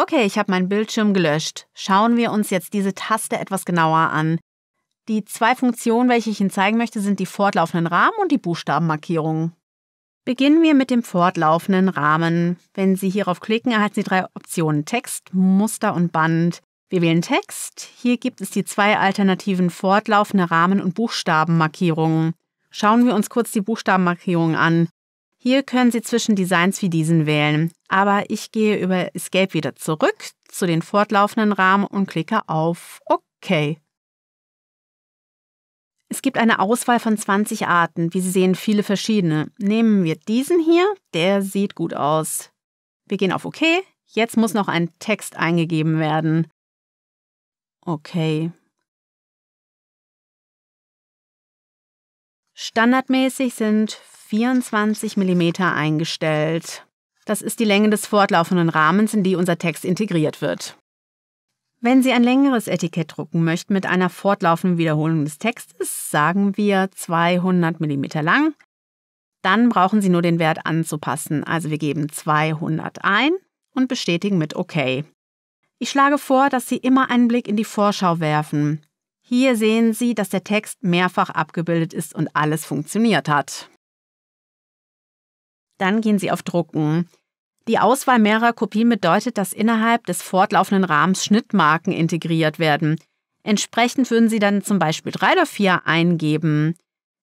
Okay, ich habe meinen Bildschirm gelöscht. Schauen wir uns jetzt diese Taste etwas genauer an. Die zwei Funktionen, welche ich Ihnen zeigen möchte, sind die fortlaufenden Rahmen und die Buchstabenmarkierungen. Beginnen wir mit dem fortlaufenden Rahmen. Wenn Sie hierauf klicken, erhalten Sie drei Optionen Text, Muster und Band. Wir wählen Text. Hier gibt es die zwei alternativen fortlaufende Rahmen- und Buchstabenmarkierungen. Schauen wir uns kurz die Buchstabenmarkierungen an. Hier können Sie zwischen Designs wie diesen wählen, aber ich gehe über Escape wieder zurück zu den fortlaufenden Rahmen und klicke auf OK. Es gibt eine Auswahl von 20 Arten, wie Sie sehen, viele verschiedene. Nehmen wir diesen hier, der sieht gut aus. Wir gehen auf OK, jetzt muss noch ein Text eingegeben werden. Okay. Standardmäßig sind 24 mm eingestellt. Das ist die Länge des fortlaufenden Rahmens, in die unser Text integriert wird. Wenn Sie ein längeres Etikett drucken möchten mit einer fortlaufenden Wiederholung des Textes, sagen wir 200 mm lang, dann brauchen Sie nur den Wert anzupassen. Also wir geben 200 ein und bestätigen mit OK. Ich schlage vor, dass Sie immer einen Blick in die Vorschau werfen. Hier sehen Sie, dass der Text mehrfach abgebildet ist und alles funktioniert hat. Dann gehen Sie auf Drucken. Die Auswahl mehrerer Kopien bedeutet, dass innerhalb des fortlaufenden Rahmens Schnittmarken integriert werden. Entsprechend würden Sie dann zum Beispiel drei oder vier eingeben.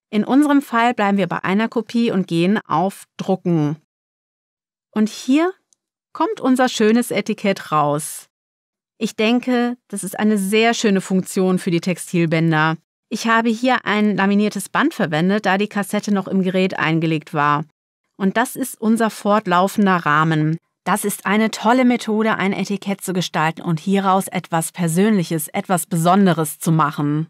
In unserem Fall bleiben wir bei einer Kopie und gehen auf Drucken. Und hier kommt unser schönes Etikett raus. Ich denke, das ist eine sehr schöne Funktion für die Textilbänder. Ich habe hier ein laminiertes Band verwendet, da die Kassette noch im Gerät eingelegt war. Und das ist unser fortlaufender Rahmen. Das ist eine tolle Methode, ein Etikett zu gestalten und hieraus etwas Persönliches, etwas Besonderes zu machen.